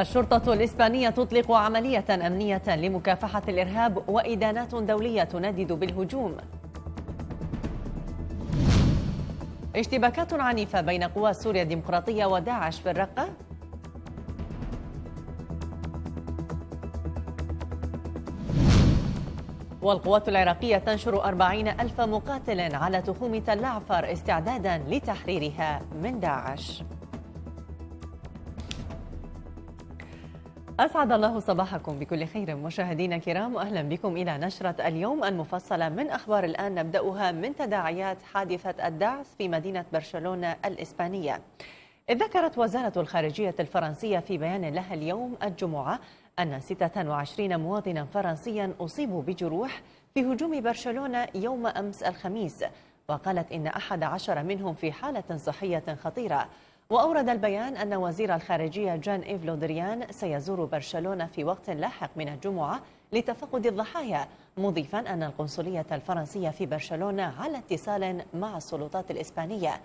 الشرطة الإسبانية تطلق عملية أمنية لمكافحة الإرهاب وإدانات دولية تندد بالهجوم اشتباكات عنيفة بين قوى سوريا الديمقراطية وداعش في الرقة والقوات العراقية تنشر أربعين ألف مقاتل على تخوم تل استعدادا لتحريرها من داعش أسعد الله صباحكم بكل خير مشاهدينا الكرام وأهلا بكم إلى نشرة اليوم المفصلة من أخبار الآن نبدأها من تداعيات حادثة الدعس في مدينة برشلونة الإسبانية ذكرت وزارة الخارجية الفرنسية في بيان لها اليوم الجمعة أن 26 مواطنا فرنسيا أصيبوا بجروح في هجوم برشلونة يوم أمس الخميس وقالت إن أحد عشر منهم في حالة صحية خطيرة وأورد البيان أن وزير الخارجية جان إيف لودريان سيزور برشلونة في وقت لاحق من الجمعة لتفقد الضحايا مضيفا أن القنصلية الفرنسية في برشلونة على اتصال مع السلطات الإسبانية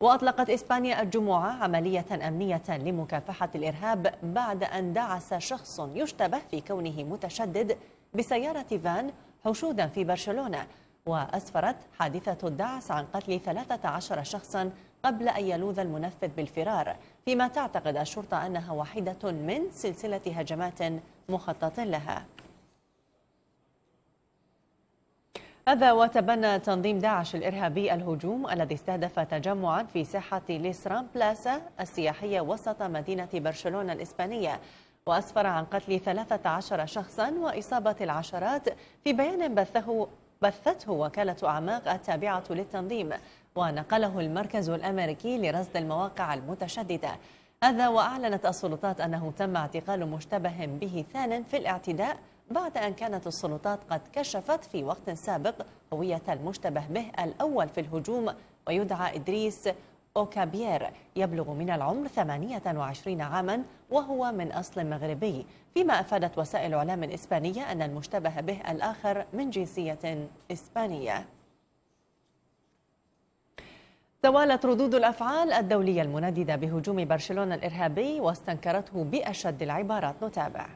وأطلقت إسبانيا الجمعة عملية أمنية لمكافحة الإرهاب بعد أن دعس شخص يشتبه في كونه متشدد بسيارة فان حشودا في برشلونة وأسفرت حادثة الدعس عن قتل 13 شخصا قبل أن يلوذ المنفذ بالفرار فيما تعتقد الشرطة أنها واحدة من سلسلة هجمات مخطط لها هذا وتبنى تنظيم داعش الإرهابي الهجوم الذي استهدف تجمعا في ساحة ليسرام بلاسا السياحية وسط مدينة برشلونة الإسبانية وأسفر عن قتل 13 شخصا وإصابة العشرات في بيان بثه بثته وكالة أعماق التابعة للتنظيم ونقله المركز الأمريكي لرصد المواقع المتشددة هذا وأعلنت السلطات أنه تم اعتقال مشتبه به ثان في الاعتداء بعد أن كانت السلطات قد كشفت في وقت سابق هوية المشتبه به الأول في الهجوم ويدعى إدريس أوكابير يبلغ من العمر 28 عاما وهو من أصل مغربي فيما أفادت وسائل إعلام إسبانية أن المشتبه به الآخر من جنسية إسبانية توالت ردود الأفعال الدولية المنددة بهجوم برشلونة الإرهابي واستنكرته بأشد العبارات نتابع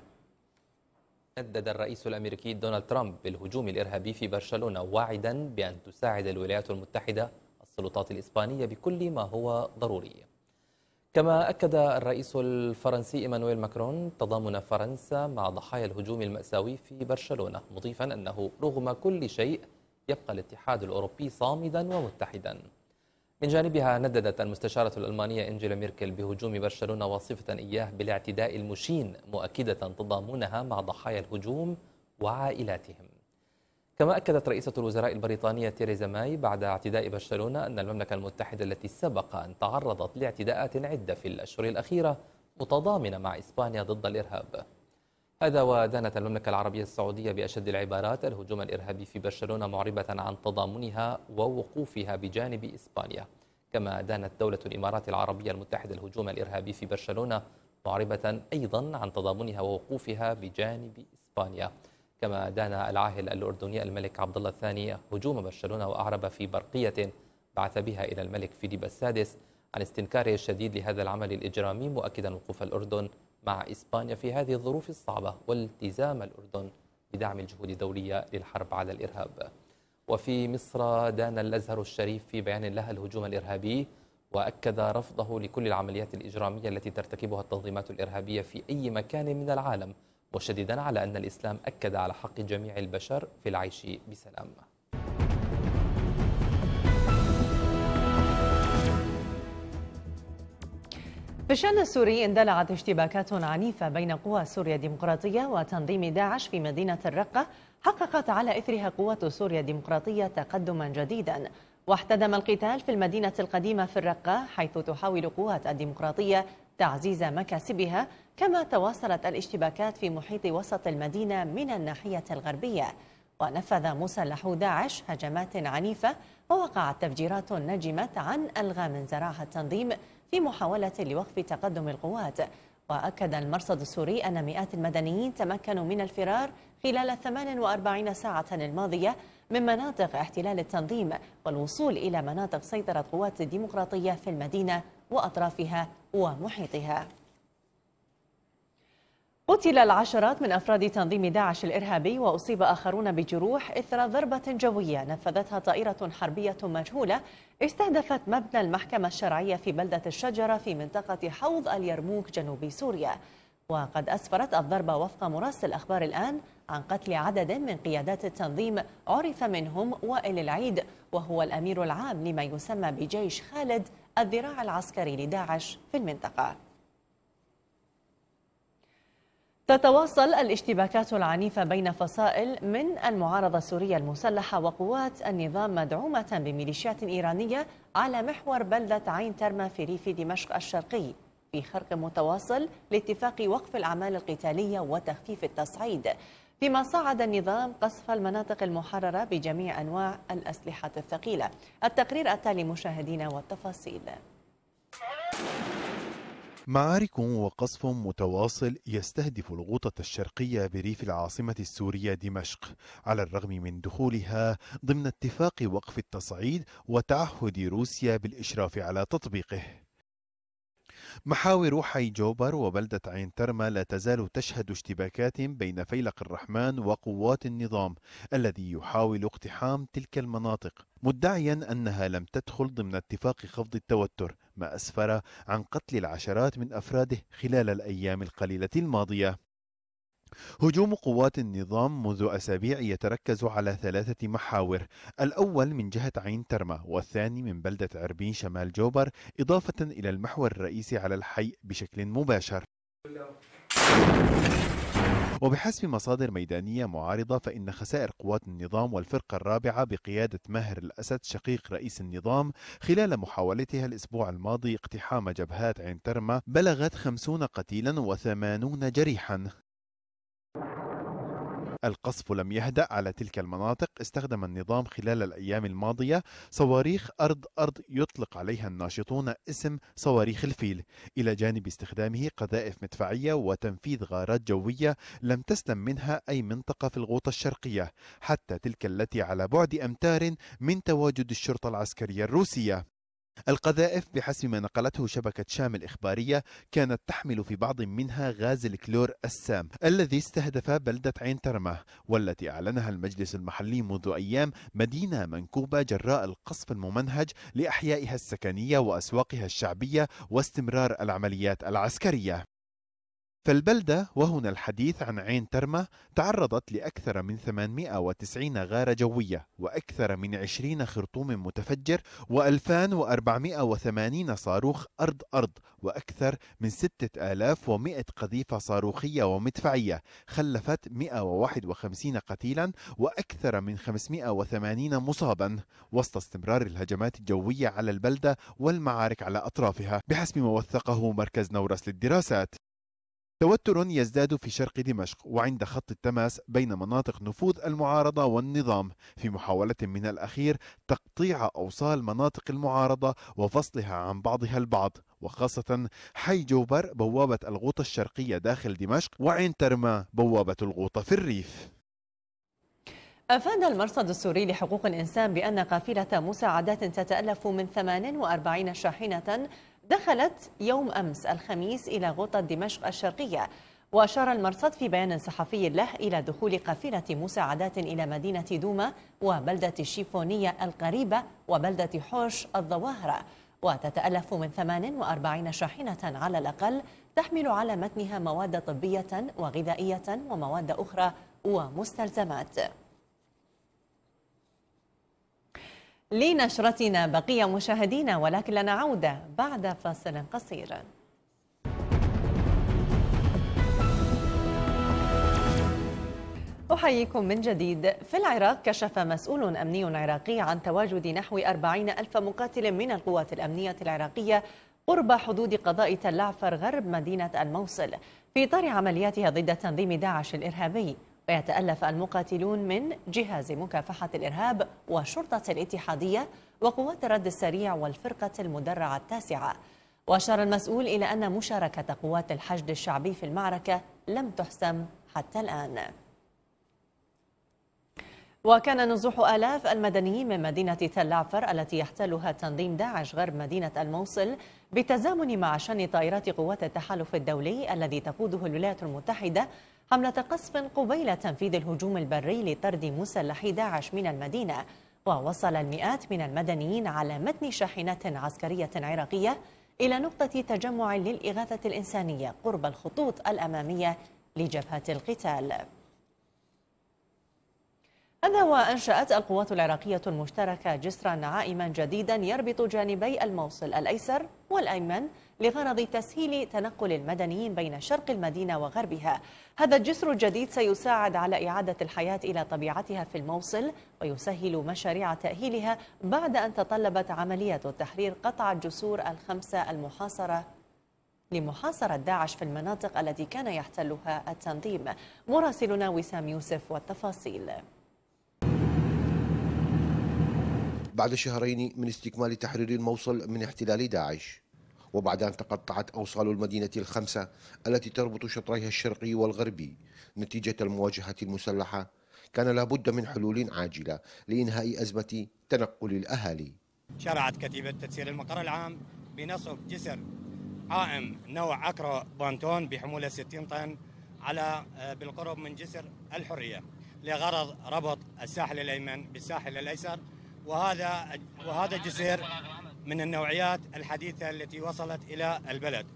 ندد الرئيس الأمريكي دونالد ترامب بالهجوم الإرهابي في برشلونة واعدا بأن تساعد الولايات المتحدة السلطات الإسبانية بكل ما هو ضروري كما أكد الرئيس الفرنسي إيمانويل ماكرون تضامن فرنسا مع ضحايا الهجوم المأساوي في برشلونة مضيفا أنه رغم كل شيء يبقى الاتحاد الأوروبي صامدا ومتحدا من جانبها نددت المستشارة الألمانية إنجيلا ميركل بهجوم برشلونة واصفة إياه بالاعتداء المشين مؤكدة تضامنها مع ضحايا الهجوم وعائلاتهم كما أكدت رئيسة الوزراء البريطانية تيريزا ماي بعد اعتداء برشلونة أن المملكة المتحدة التي سبق أن تعرضت لاعتداءات عدة في الأشهر الأخيرة متضامنة مع إسبانيا ضد الإرهاب هذا ودانت المملكة العربية السعودية بأشد العبارات الهجوم الإرهابي في برشلونة معربة عن تضامنها ووقوفها بجانب إسبانيا كما دانت دولة الإمارات العربية المتحدة الهجوم الإرهابي في برشلونة معربة أيضا عن تضامنها ووقوفها بجانب إسبانيا كما دان العاهل الأردني الملك عبد الله الثاني هجوم برشلونة وأعرب في برقية بعث بها إلى الملك فيليب السادس عن استنكاره الشديد لهذا العمل الإجرامي مؤكدا وقوف الأردن مع إسبانيا في هذه الظروف الصعبة والتزام الأردن بدعم الجهود الدولية للحرب على الإرهاب وفي مصر دان الأزهر الشريف في بيان لها الهجوم الإرهابي وأكد رفضه لكل العمليات الإجرامية التي ترتكبها التنظيمات الإرهابية في أي مكان من العالم وشديدا على أن الإسلام أكد على حق جميع البشر في العيش بسلام في الشأن السوري اندلعت اشتباكات عنيفة بين قوى سوريا الديمقراطية وتنظيم داعش في مدينة الرقة حققت على إثرها قوة سوريا الديمقراطية تقدما جديدا واحتدم القتال في المدينة القديمة في الرقة حيث تحاول قوات الديمقراطية تعزيز مكاسبها كما تواصلت الاشتباكات في محيط وسط المدينة من الناحية الغربية ونفذ مسلحو داعش هجمات عنيفة ووقعت تفجيرات نجمت عن ألغام من زراعة التنظيم في محاولة لوقف تقدم القوات وأكد المرصد السوري أن مئات المدنيين تمكنوا من الفرار خلال 48 ساعة الماضية من مناطق احتلال التنظيم والوصول إلى مناطق سيطرة قوات الديمقراطية في المدينة وأطرافها ومحيطها قتل العشرات من أفراد تنظيم داعش الإرهابي وأصيب آخرون بجروح إثر ضربة جوية نفذتها طائرة حربية مجهولة استهدفت مبنى المحكمة الشرعية في بلدة الشجرة في منطقة حوض اليرموك جنوب سوريا وقد أسفرت الضربة وفق مراسل أخبار الآن عن قتل عدد من قيادات التنظيم عرف منهم وائل العيد وهو الأمير العام لما يسمى بجيش خالد الذراع العسكري لداعش في المنطقة تتواصل الاشتباكات العنيفة بين فصائل من المعارضة السورية المسلحة وقوات النظام مدعومة بميليشيات إيرانية على محور بلدة عين ترمى في ريف دمشق الشرقي في خرق متواصل لاتفاق وقف الأعمال القتالية وتخفيف التصعيد فيما صعد النظام قصف المناطق المحررة بجميع أنواع الأسلحة الثقيلة التقرير التالي مشاهدينا والتفاصيل معارك وقصف متواصل يستهدف الغوطة الشرقية بريف العاصمة السورية دمشق على الرغم من دخولها ضمن اتفاق وقف التصعيد وتعهد روسيا بالإشراف على تطبيقه محاور حي جوبر وبلدة عين ترمى لا تزال تشهد اشتباكات بين فيلق الرحمن وقوات النظام الذي يحاول اقتحام تلك المناطق مدعيا أنها لم تدخل ضمن اتفاق خفض التوتر ما أسفر عن قتل العشرات من أفراده خلال الأيام القليلة الماضية هجوم قوات النظام منذ أسابيع يتركز على ثلاثة محاور الأول من جهة عين ترمة والثاني من بلدة عربين شمال جوبر إضافة إلى المحور الرئيسي على الحي بشكل مباشر وبحسب مصادر ميدانية معارضة فإن خسائر قوات النظام والفرقة الرابعة بقيادة ماهر الأسد شقيق رئيس النظام خلال محاولتها الأسبوع الماضي اقتحام جبهات عين ترمة بلغت 50 قتيلا و80 جريحا القصف لم يهدأ على تلك المناطق استخدم النظام خلال الأيام الماضية صواريخ أرض أرض يطلق عليها الناشطون اسم صواريخ الفيل إلى جانب استخدامه قذائف مدفعية وتنفيذ غارات جوية لم تسلم منها أي منطقة في الغوطة الشرقية حتى تلك التي على بعد أمتار من تواجد الشرطة العسكرية الروسية القذائف بحسب ما نقلته شبكة شام الإخبارية كانت تحمل في بعض منها غاز الكلور السام الذي استهدف بلدة عين ترمة والتي أعلنها المجلس المحلي منذ أيام مدينة منكوبة جراء القصف الممنهج لأحيائها السكنية وأسواقها الشعبية واستمرار العمليات العسكرية فالبلدة وهنا الحديث عن عين ترمة تعرضت لأكثر من 890 غارة جوية وأكثر من 20 خرطوم متفجر و2480 صاروخ أرض أرض وأكثر من 6100 قذيفة صاروخية ومدفعية خلفت 151 قتيلا وأكثر من 580 مصابا وسط استمرار الهجمات الجوية على البلدة والمعارك على أطرافها بحسب ما وثقه مركز نورس للدراسات توتر يزداد في شرق دمشق وعند خط التماس بين مناطق نفوذ المعارضة والنظام في محاولة من الأخير تقطيع أوصال مناطق المعارضة وفصلها عن بعضها البعض وخاصة حي جوبر بوابة الغوطة الشرقية داخل دمشق وعين ترما بوابة الغوطة في الريف أفاد المرصد السوري لحقوق الإنسان بأن قافلة مساعدات تتألف من 48 شاحنة دخلت يوم أمس الخميس إلى غوطة دمشق الشرقية وأشار المرصد في بيان صحفي له إلى دخول قافلة مساعدات إلى مدينة دوما وبلدة الشيفونية القريبة وبلدة حوش الظواهرة وتتألف من 48 شاحنة على الأقل تحمل على متنها مواد طبية وغذائية ومواد أخرى ومستلزمات لنشرتنا بقية مشاهدينا ولكن لنا عودة بعد فاصل قصير أحييكم من جديد في العراق كشف مسؤول أمني عراقي عن تواجد نحو أربعين ألف مقاتل من القوات الأمنية العراقية قرب حدود قضاء تلعفر غرب مدينة الموصل في إطار عملياتها ضد تنظيم داعش الإرهابي ويتألف المقاتلون من جهاز مكافحة الإرهاب والشرطة الاتحادية وقوات الرد السريع والفرقة المدرعة التاسعة وأشار المسؤول إلى أن مشاركة قوات الحشد الشعبي في المعركة لم تحسم حتى الآن وكان نزوح آلاف المدنيين من مدينة تلعفر التي يحتلها تنظيم داعش غرب مدينة الموصل بالتزامن مع شن طائرات قوات التحالف الدولي الذي تقوده الولايات المتحدة حملة قصف قبيل تنفيذ الهجوم البري لطرد مسلحي داعش من المدينة ووصل المئات من المدنيين على متن شاحنات عسكرية عراقية إلى نقطة تجمع للإغاثة الإنسانية قرب الخطوط الأمامية لجبهة القتال هذا وأنشأت القوات العراقية المشتركة جسرا عائما جديدا يربط جانبي الموصل الأيسر والأيمن لغرض تسهيل تنقل المدنيين بين شرق المدينة وغربها هذا الجسر الجديد سيساعد على إعادة الحياة إلى طبيعتها في الموصل ويسهل مشاريع تأهيلها بعد أن تطلبت عملية تحرير قطع الجسور الخمسة المحاصرة لمحاصرة داعش في المناطق التي كان يحتلها التنظيم مراسلنا وسام يوسف والتفاصيل بعد شهرين من استكمال تحرير الموصل من احتلال داعش وبعد أن تقطعت أوصال المدينة الخمسة التي تربط شطريها الشرقي والغربي نتيجة المواجهة المسلحة كان لابد من حلول عاجلة لإنهاء أزمة تنقل الأهالي شرعت كتيبة تسيير المقر العام بنصب جسر قائم نوع أكرو بانتون بحمولة 60 طن على آه، بالقرب من جسر الحرية لغرض ربط الساحل الأيمن بالساحل الأيسر وهذا وهذا جزير من النوعيات الحديثه التي وصلت الى البلد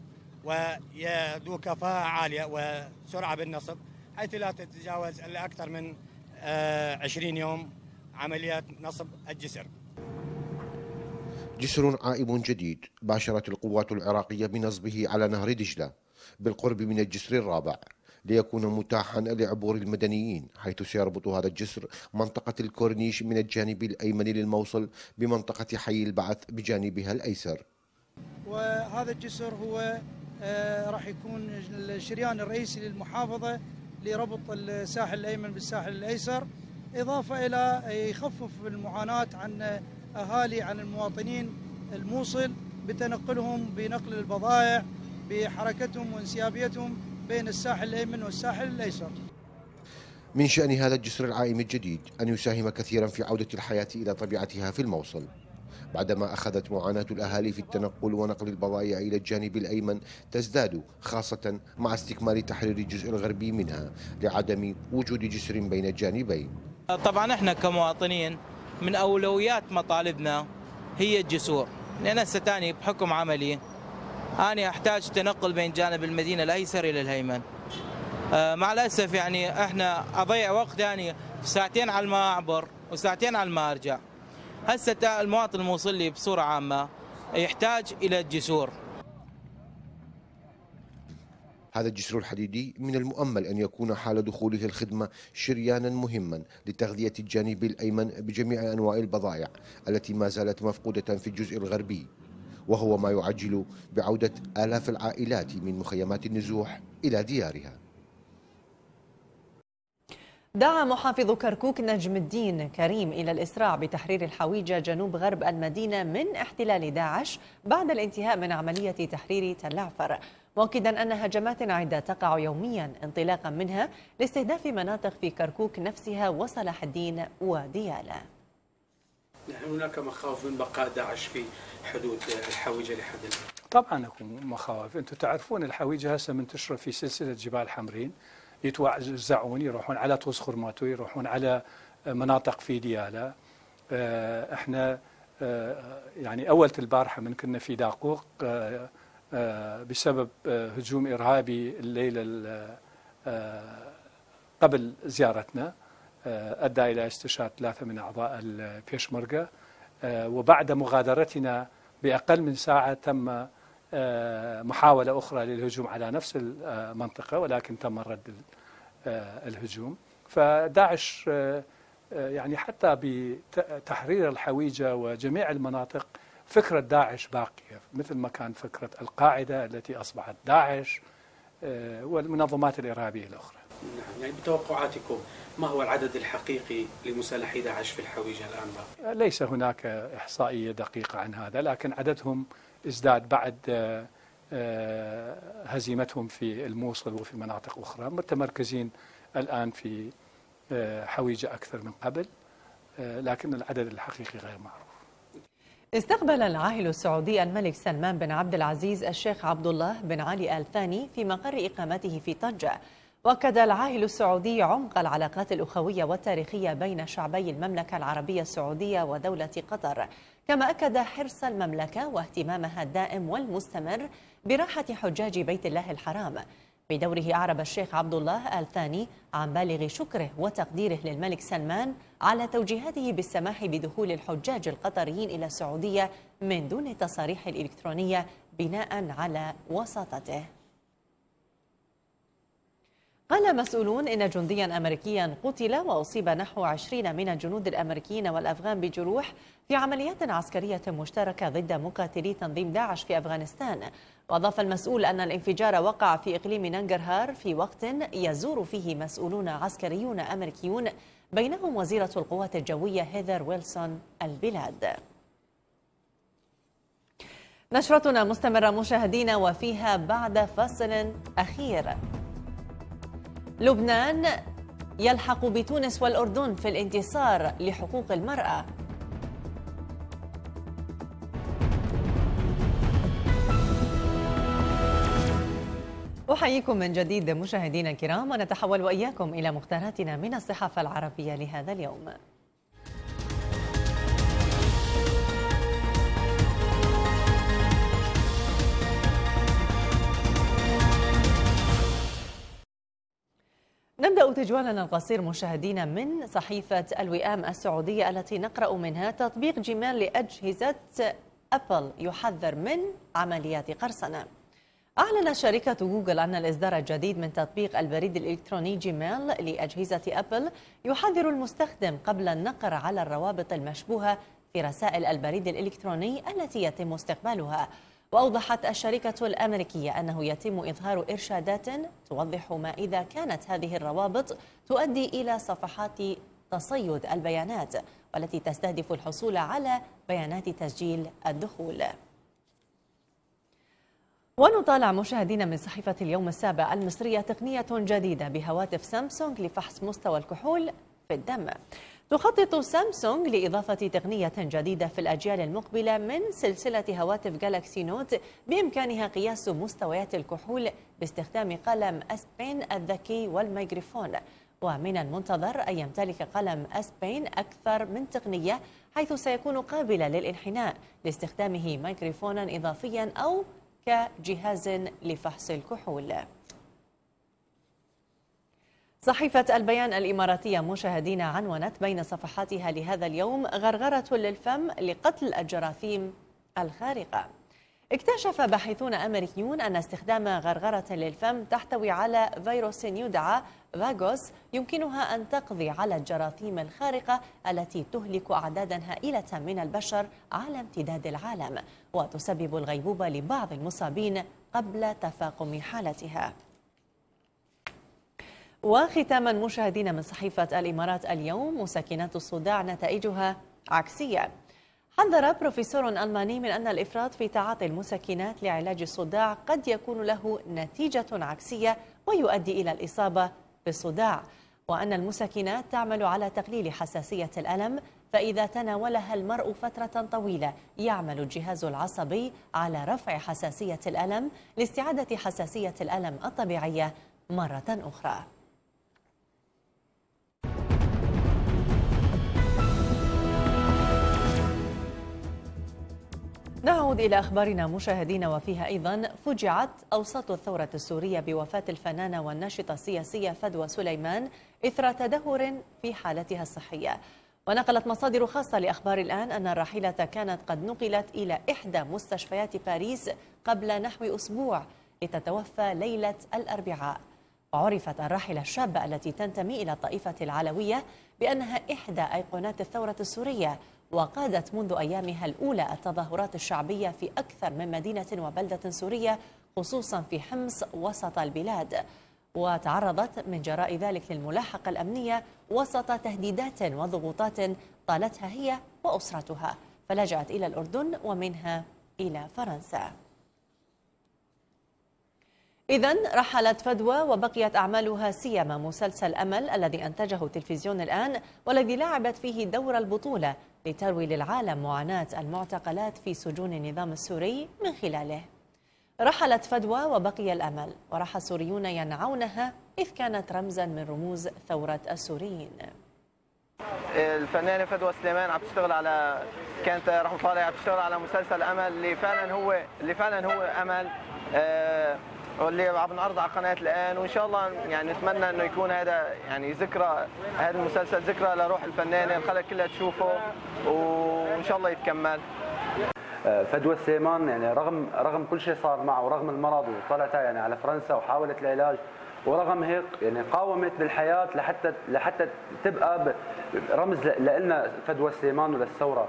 وذو كفاءه عاليه وسرعه بالنصب حيث لا تتجاوز الا اكثر من 20 آه، يوم عمليات نصب الجسر جسر عائم جديد باشرت القوات العراقيه بنصبه على نهر دجله بالقرب من الجسر الرابع ليكون متاحا لعبور المدنيين حيث سيربط هذا الجسر منطقة الكورنيش من الجانب الأيمن للموصل بمنطقة حي البعث بجانبها الأيسر وهذا الجسر هو آه، راح يكون الشريان الرئيسي للمحافظة لربط الساحل الأيمن بالساحل الأيسر إضافة إلى يخفف المعاناة عن أهالي عن المواطنين الموصل بتنقلهم بنقل البضائع بحركتهم وانسيابيتهم بين الساحل الأيمن والساحل الأيسر من شأن هذا الجسر العائم الجديد أن يساهم كثيرا في عودة الحياة إلى طبيعتها في الموصل بعدما أخذت معاناة الأهالي في التنقل ونقل البضائع إلى الجانب الأيمن تزداد خاصة مع استكمال تحرير الجزء الغربي منها لعدم وجود جسر بين الجانبين طبعا احنا كمواطنين من أولويات مطالبنا هي الجسور لأن ستاني بحكم عملي أنا أحتاج تنقل بين جانب المدينة الأيسر إلى الهيمن آه، مع الأسف يعني إحنا أضيع وقت يعني ساعتين على ما أعبر وساعتين على ما أرجع هسه المواطن الموصل لي بصورة عامة يحتاج إلى الجسور هذا الجسر الحديدي من المؤمل أن يكون حال دخوله الخدمة شريانا مهما لتغذية الجانب الأيمن بجميع أنواع البضائع التي ما زالت مفقودة في الجزء الغربي وهو ما يعجل بعودة آلاف العائلات من مخيمات النزوح إلى ديارها دعا محافظ كركوك نجم الدين كريم إلى الإسراع بتحرير الحويجة جنوب غرب المدينة من احتلال داعش بعد الانتهاء من عملية تحرير تلعفر مؤكدا أن هجمات عدة تقع يوميا انطلاقا منها لاستهداف مناطق في كركوك نفسها وصلاح الدين ودياله هناك مخاوف من بقاء داعش في حدود الحويجه لحد الان؟ طبعا اكو مخاوف، انتم تعرفون الحويجه هسه منتشره في سلسله جبال حمرين يتوزعون يروحون على طوس خرماتو يروحون على مناطق في ديالا آه، احنا آه، يعني اول البارحه من كنا في داقوق آه، بسبب هجوم ارهابي الليله قبل زيارتنا أدى إلى استشهاد ثلاثة من أعضاء البيشمركة آه، وبعد مغادرتنا بأقل من ساعة تم آه، محاولة أخرى للهجوم على نفس المنطقة ولكن تم رد آه، الهجوم فداعش يعني حتى بتحرير الحويجة وجميع المناطق فكرة داعش باقية مثل ما كان فكرة القاعدة التي أصبحت داعش والمنظمات الإرهابية الأخرى نعم يعني بتوقعاتكم ما هو العدد الحقيقي لمسلحي داعش في الحويجة الآن ليس هناك إحصائية دقيقة عن هذا لكن عددهم ازداد بعد آه، آه، هزيمتهم في الموصل وفي مناطق أخرى متمركزين الآن في آه، حويجة أكثر من قبل لكن العدد الحقيقي غير معروف استقبل العاهل السعودي الملك سلمان بن عبد العزيز الشيخ عبد الله بن علي آل ثاني في مقر إقامته في طنجة وأكد العاهل السعودي عمق العلاقات الأخوية والتاريخية بين شعبي المملكة العربية السعودية ودولة قطر كما أكد حرص المملكة واهتمامها الدائم والمستمر براحة حجاج بيت الله الحرام بدوره أعرب الشيخ عبد الله الثاني عن بالغ شكره وتقديره للملك سلمان على توجيهاته بالسماح بدخول الحجاج القطريين إلى السعودية من دون التصاريح الإلكترونية بناء على وساطته قال مسؤولون إن جنديا أمريكيا قتل وأصيب نحو عشرين من الجنود الأمريكيين والأفغان بجروح في عمليات عسكرية مشتركة ضد مقاتلي تنظيم داعش في أفغانستان وأضاف المسؤول أن الانفجار وقع في إقليم ننجرهار في وقت يزور فيه مسؤولون عسكريون أمريكيون بينهم وزيرة القوات الجوية هيذر ويلسون البلاد نشرتنا مستمرة مشاهدينا وفيها بعد فصل أخير لبنان يلحق بتونس والأردن في الانتصار لحقوق المرأة أحييكم من جديد مشاهدينا الكرام ونتحول وإياكم إلى مختاراتنا من الصحافة العربية لهذا اليوم تجوالنا القصير مشاهدينا من صحيفة الوئام السعودية التي نقرأ منها تطبيق جيميل لأجهزة أبل يحذر من عمليات قرصنة أعلنت شركة جوجل أن الإصدار الجديد من تطبيق البريد الإلكتروني جيميل لأجهزة أبل يحذر المستخدم قبل النقر على الروابط المشبوهة في رسائل البريد الإلكتروني التي يتم استقبالها وأوضحت الشركة الأمريكية أنه يتم إظهار إرشادات توضح ما إذا كانت هذه الروابط تؤدي إلى صفحات تصيد البيانات والتي تستهدف الحصول على بيانات تسجيل الدخول ونطالع مشاهدينا من صحيفة اليوم السابع المصرية تقنية جديدة بهواتف سامسونج لفحص مستوى الكحول في الدم تخطط سامسونج لإضافة تقنية جديدة في الأجيال المقبلة من سلسلة هواتف جالاكسي نوت بإمكانها قياس مستويات الكحول باستخدام قلم أسبين الذكي والميكروفون ومن المنتظر أن يمتلك قلم أسبين أكثر من تقنية حيث سيكون قابلا للانحناء لاستخدامه ميكروفونا إضافيا أو كجهاز لفحص الكحول صحيفة البيان الإماراتية مشاهدين عنونت بين صفحاتها لهذا اليوم غرغرة للفم لقتل الجراثيم الخارقة اكتشف باحثون أمريكيون أن استخدام غرغرة للفم تحتوي على فيروس يدعى فاغوس يمكنها أن تقضي على الجراثيم الخارقة التي تهلك أعدادا هائلة من البشر على امتداد العالم وتسبب الغيبوبة لبعض المصابين قبل تفاقم حالتها وختاما مشاهدينا من صحيفة الإمارات اليوم مساكنات الصداع نتائجها عكسية حذر بروفيسور ألماني من أن الإفراط في تعاطي المسكنات لعلاج الصداع قد يكون له نتيجة عكسية ويؤدي إلى الإصابة بالصداع وأن المسكنات تعمل على تقليل حساسية الألم فإذا تناولها المرء فترة طويلة يعمل الجهاز العصبي على رفع حساسية الألم لاستعادة حساسية الألم الطبيعية مرة أخرى نعود إلى أخبارنا مشاهدينا وفيها أيضا فجعت أوساط الثورة السورية بوفاة الفنانة والناشطة السياسية فدوى سليمان إثر تدهور في حالتها الصحية ونقلت مصادر خاصة لأخبار الآن أن الراحلة كانت قد نقلت إلى إحدى مستشفيات باريس قبل نحو أسبوع لتتوفى ليلة الأربعاء وعرفت الراحلة الشابة التي تنتمي إلى الطائفة العلوية بأنها إحدى أيقونات الثورة السورية وقادت منذ أيامها الأولى التظاهرات الشعبية في أكثر من مدينة وبلدة سورية خصوصا في حمص وسط البلاد وتعرضت من جراء ذلك للملاحقة الأمنية وسط تهديدات وضغوطات طالتها هي وأسرتها فلجأت إلى الأردن ومنها إلى فرنسا إذا رحلت فدوى وبقيت أعمالها سيما مسلسل أمل الذي أنتجه تلفزيون الآن والذي لعبت فيه دور البطولة لتروي للعالم معاناة المعتقلات في سجون النظام السوري من خلاله رحلت فدوى وبقي الأمل وراح السوريون ينعونها إذ كانت رمزا من رموز ثورة السوريين الفنانه فدوى سليمان عم تشتغل على كانت رحمه الله عم تشتغل على مسلسل امل اللي فعلا هو اللي فعلا هو امل آه واللي عم نعرض على قناه الان وان شاء الله يعني نتمنى انه يكون هذا يعني ذكرى هذا المسلسل ذكرى لروح الفنانه الخلق كلها تشوفه وان شاء الله يتكمل فدوى السيمان يعني رغم رغم كل شيء صار معه ورغم المرض وطلعتها يعني على فرنسا وحاولت العلاج ورغم هيك يعني قاومت بالحياه لحتى لحتى تبقى رمز لنا فدوى سليمان وللثوره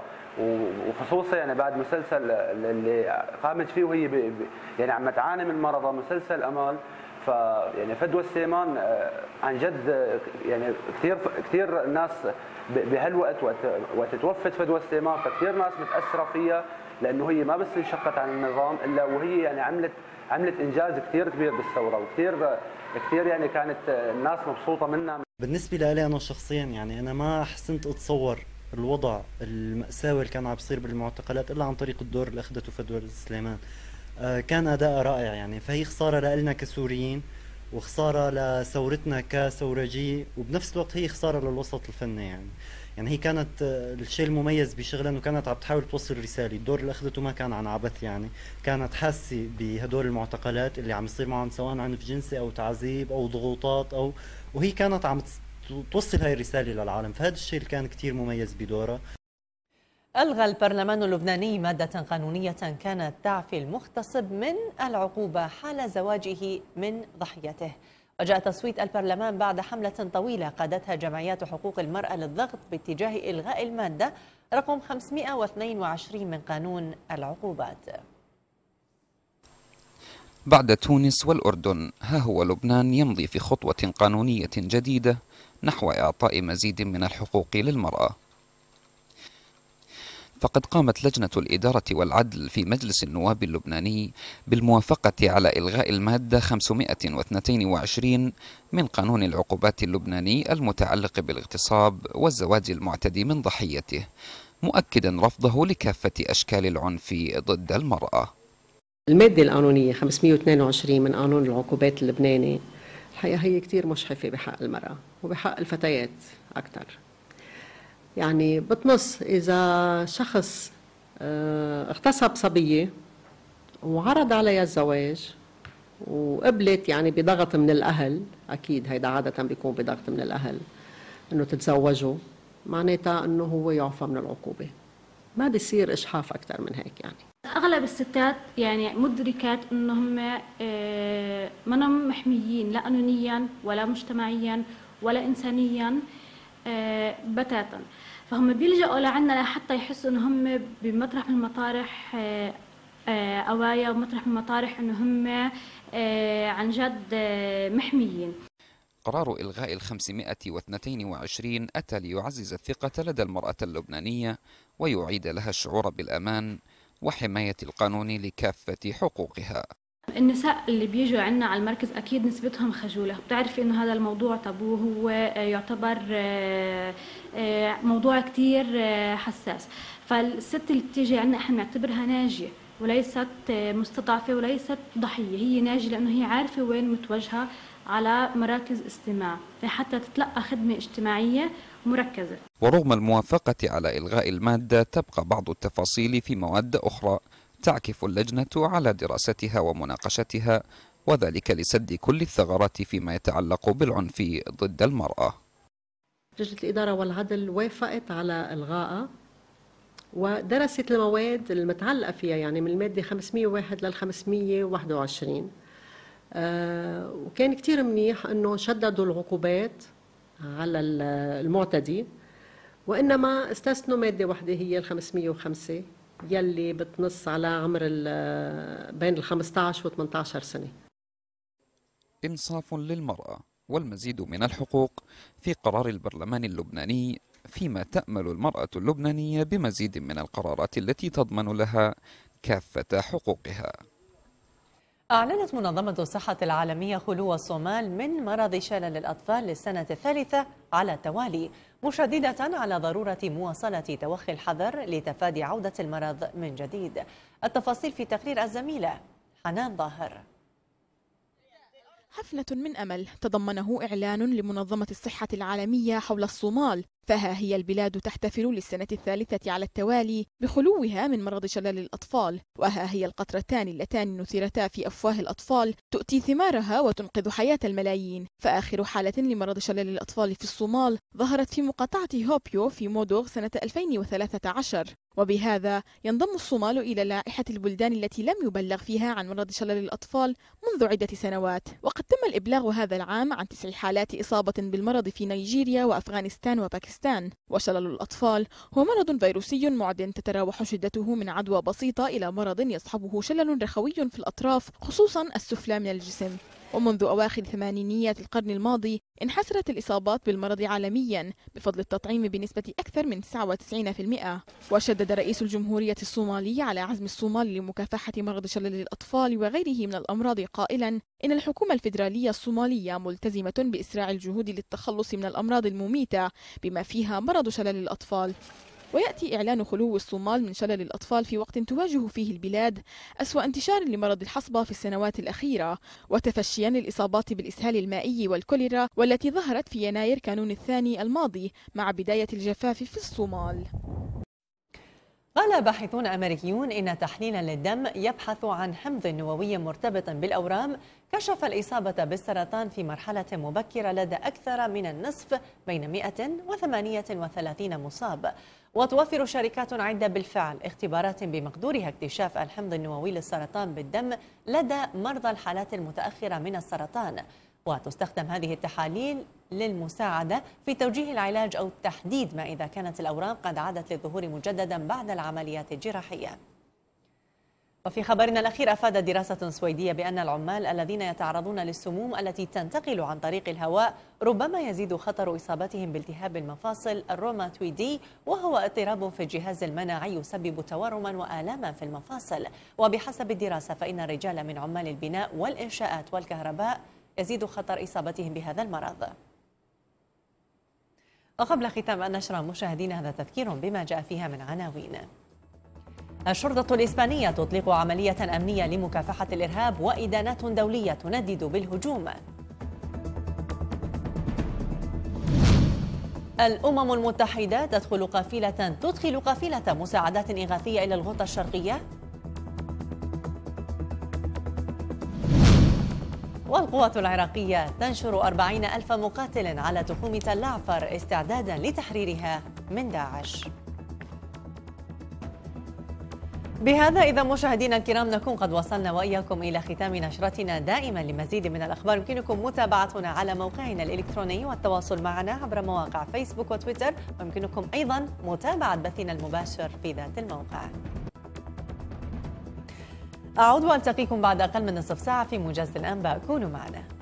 وخصوصا يعني بعد مسلسل اللي قامت فيه وهي يعني عم تعاني من مرضها مسلسل امال فيعني فدوى سليمان آه، عن جد آه، يعني كثير كثير ناس بهالوقت وقت وقت توفت فدوى سليمان فكثير ناس متاثره فيها لانه هي ما بس انشقت عن النظام الا وهي يعني عملت عملت انجاز كثير كبير بالثوره وكثير كثير يعني كانت الناس مبسوطه منها بالنسبه لي انا شخصيا يعني انا ما حسنت اتصور الوضع المأساوي اللي كان عم بيصير بالمعتقلات الا عن طريق الدور اللي اخذته فدوى سليمان آه، كان اداء رائع يعني فهي خساره لنا كسوريين وخساره لثورتنا كثورجيه وبنفس الوقت هي خساره للوسط الفني يعني يعني هي كانت آه، الشيء المميز بشغلها انه كانت عم تحاول توصل رساله، الدور اللي اخذته ما كان عن عبث يعني، كانت حاسه بهدول المعتقلات اللي عم يصير معهم سواء عنف جنسي او تعذيب او ضغوطات او وهي كانت عم توصل هاي الرساله للعالم، فهذا الشيء اللي كان كثير مميز بدورها ألغى البرلمان اللبناني مادة قانونية كانت تعفي المغتصب من العقوبة حال زواجه من ضحيته وجاء تصويت البرلمان بعد حملة طويلة قادتها جمعيات حقوق المرأة للضغط باتجاه إلغاء المادة رقم 522 من قانون العقوبات بعد تونس والأردن ها هو لبنان يمضي في خطوة قانونية جديدة نحو إعطاء مزيد من الحقوق للمرأة فقد قامت لجنة الإدارة والعدل في مجلس النواب اللبناني بالموافقة على إلغاء المادة 522 من قانون العقوبات اللبناني المتعلق بالاغتصاب والزواج المعتدي من ضحيته، مؤكدا رفضه لكافة أشكال العنف ضد المرأة. المادة القانونية 522 من قانون العقوبات اللبناني الحقيقة هي كثير مشحفة بحق المرأة وبحق الفتيات أكثر. يعني بتنص إذا شخص آه، اغتصب صبية وعرض عليها الزواج وقبلت يعني بضغط من الأهل أكيد هيدا عادة بيكون بضغط من الأهل إنه تتزوجوا معناتها إنه هو يعفى من العقوبة ما بيصير إجحاف أكثر من هيك يعني اغلب الستات يعني مدركات انه هم آه، منهم محميين لا قانونيا ولا مجتمعيا ولا انسانيا آه، بتاتا فهم بيلجأوا لعنا لحتى يحسوا انه هم بمطرح من المطارح قوايا آه، آه، ومطرح من المطارح انه هم عن جد محميين قرار إلغاء ال 522 أتى ليعزز الثقة لدى المرأة اللبنانية ويعيد لها الشعور بالأمان وحماية القانون لكافة حقوقها النساء اللي بيجوا عنا على المركز اكيد نسبتهم خجوله بتعرفي انه هذا الموضوع تابو هو آه، يعتبر آه، آه، موضوع كثير حساس فالست اللي بتيجي عنا احنا بنعتبرها ناجيه وليست مستضعفه وليست ضحيه هي ناجيه لانه هي عارفه وين متوجهه على مراكز استماع لحتى تتلقى خدمه اجتماعيه مركزه ورغم الموافقه على الغاء الماده تبقى بعض التفاصيل في مواد اخرى تعكف اللجنة على دراستها ومناقشتها وذلك لسد كل الثغرات فيما يتعلق بالعنف ضد المرأة لجنة الإدارة والعدل وافقت على إلغائها ودرست المواد المتعلقة فيها يعني من المادة 501 لل 521 آه وكان كتير منيح أنه شددوا العقوبات على المعتدي وإنما استثنوا مادة واحدة هي ال 505 يلي بتنص على عمر بين ال 15 و 18 سنة إنصاف للمرأة والمزيد من الحقوق في قرار البرلمان اللبناني فيما تأمل المرأة اللبنانية بمزيد من القرارات التي تضمن لها كافة حقوقها أعلنت منظمة الصحة العالمية خلو الصومال من مرض شلل الأطفال للسنة الثالثة على التوالي مشددة على ضرورة مواصلة توخي الحذر لتفادي عودة المرض من جديد التفاصيل في تقرير الزميلة حنان ظاهر حفلة من أمل تضمنه إعلان لمنظمة الصحة العالمية حول الصومال فها هي البلاد تحتفل للسنة الثالثة على التوالي بخلوها من مرض شلل الأطفال وها هي القطرتان اللتان نثيرتا في أفواه الأطفال تؤتي ثمارها وتنقذ حياة الملايين فآخر حالة لمرض شلل الأطفال في الصومال ظهرت في مقاطعة هوبيو في مودوغ سنة 2013 وبهذا ينضم الصومال إلى لائحة البلدان التي لم يبلغ فيها عن مرض شلل الأطفال منذ عدة سنوات وقد تم الإبلاغ هذا العام عن تسع حالات إصابة بالمرض في نيجيريا وأفغانستان وباكستان باكستان وشلل الأطفال هو مرض فيروسي معد تتراوح شدته من عدوى بسيطة إلى مرض يصحبه شلل رخوي في الأطراف خصوصا السفلى من الجسم ومنذ أواخر ثمانينيات القرن الماضي انحسرت الإصابات بالمرض عالميا بفضل التطعيم بنسبة أكثر من 99% وشدد رئيس الجمهورية الصومالي على عزم الصومال لمكافحة مرض شلل الأطفال وغيره من الأمراض قائلا إن الحكومة الفيدرالية الصومالية ملتزمة بإسراع الجهود للتخلص من الأمراض المميتة بما فيها مرض شلل الأطفال ويأتي إعلان خلو الصومال من شلل الأطفال في وقت تواجه فيه البلاد أسوأ انتشار لمرض الحصبة في السنوات الأخيرة وتفشيا للإصابات بالإسهال المائي والكوليرا والتي ظهرت في يناير كانون الثاني الماضي مع بداية الجفاف في الصومال قال باحثون أمريكيون إن تحليلا للدم يبحث عن حمض نووي مرتبط بالأورام كشف الإصابة بالسرطان في مرحلة مبكرة لدى أكثر من النصف بين 138 مصاب وتوفر شركات عدة بالفعل اختبارات بمقدورها اكتشاف الحمض النووي للسرطان بالدم لدى مرضى الحالات المتأخرة من السرطان وتستخدم هذه التحاليل للمساعدة في توجيه العلاج أو تحديد ما إذا كانت الأورام قد عادت للظهور مجددا بعد العمليات الجراحية وفي خبرنا الأخير أفادت دراسة سويدية بأن العمال الذين يتعرضون للسموم التي تنتقل عن طريق الهواء ربما يزيد خطر إصابتهم بالتهاب المفاصل الروماتويدي وهو اضطراب في الجهاز المناعي يسبب تورما وآلاما في المفاصل وبحسب الدراسة فإن الرجال من عمال البناء والإنشاءات والكهرباء يزيد خطر إصابتهم بهذا المرض وقبل ختام النشرة مشاهدينا هذا تذكير بما جاء فيها من عناوين الشرطة الإسبانية تطلق عملية أمنية لمكافحة الإرهاب وإدانات دولية تندد بالهجوم الأمم المتحدة تدخل قافلة تدخل قافلة مساعدات إغاثية إلى الغوطة الشرقية والقوات العراقية تنشر أربعين ألف مقاتل على تخوم اللعفر استعدادا لتحريرها من داعش بهذا إذا مشاهدينا الكرام نكون قد وصلنا وإياكم إلى ختام نشرتنا دائما لمزيد من الأخبار يمكنكم متابعتنا على موقعنا الإلكتروني والتواصل معنا عبر مواقع فيسبوك وتويتر ويمكنكم أيضا متابعة بثنا المباشر في ذات الموقع أعود وألتقيكم بعد أقل من نصف ساعة في موجز الأنباء كونوا معنا